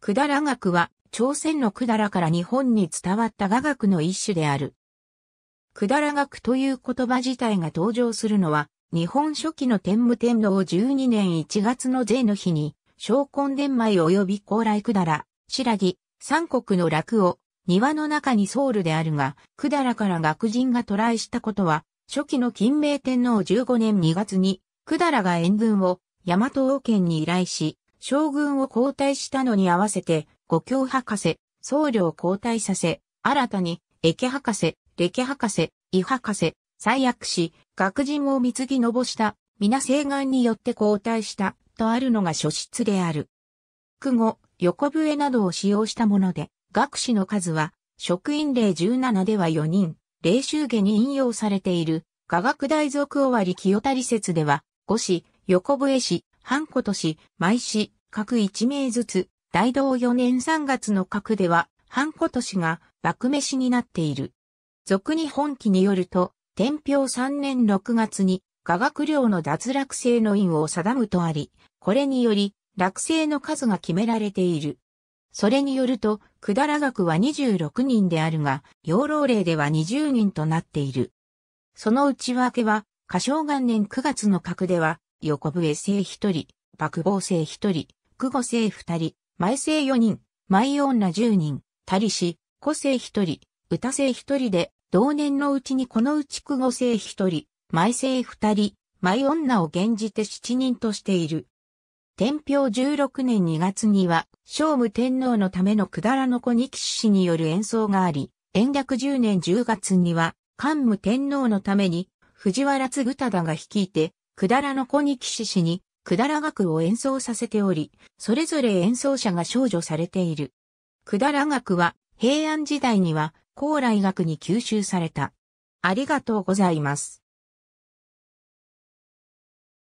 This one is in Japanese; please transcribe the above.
百済学は、朝鮮の百済から日本に伝わった雅楽の一種である。百済学という言葉自体が登場するのは、日本初期の天武天皇12年1月の税の日に、昇魂伝米及び高麗百済、白木、三国の楽を、庭の中にソウルであるが、百済から学人が渡来したことは、初期の金明天皇15年2月に、百済が援軍を、大和王権に依頼し、将軍を交代したのに合わせて、五教博士、僧侶を交代させ、新たに、駅博士、歴博士、医博士、最悪し、学人を貢ぎのぼした、皆請願によって交代した、とあるのが書室である。句後、横笛などを使用したもので、学士の数は、職員例17では4人、霊衆下に引用されている、科学大族終わり清谷説では、五子、横笛師、半今年、毎市、各一名ずつ、大道4年3月の各では、半今年が、幕飯になっている。俗に本記によると、天平3年6月に、雅楽寮の脱落性の因を定むとあり、これにより、落成の数が決められている。それによると、くだら学は26人であるが、養老令では20人となっている。その内訳は、歌唱元年9月の格では、横笛生一人、爆防生一人、久保生二人、前生四人、舞女十人、たりし、個性一人、歌性一人で、同年のうちにこのうち久保生一人、前生二人、舞女を現じて七人としている。天平十六年二月には、聖武天皇のためのくだらの子二騎士による演奏があり、延暦十年十月には、桓武天皇のために、藤原嗣忠が率いて、くだらの小に岸氏に、くだら楽を演奏させており、それぞれ演奏者が少女されている。くだら楽は、平安時代には、高麗学に吸収された。ありがとうございます。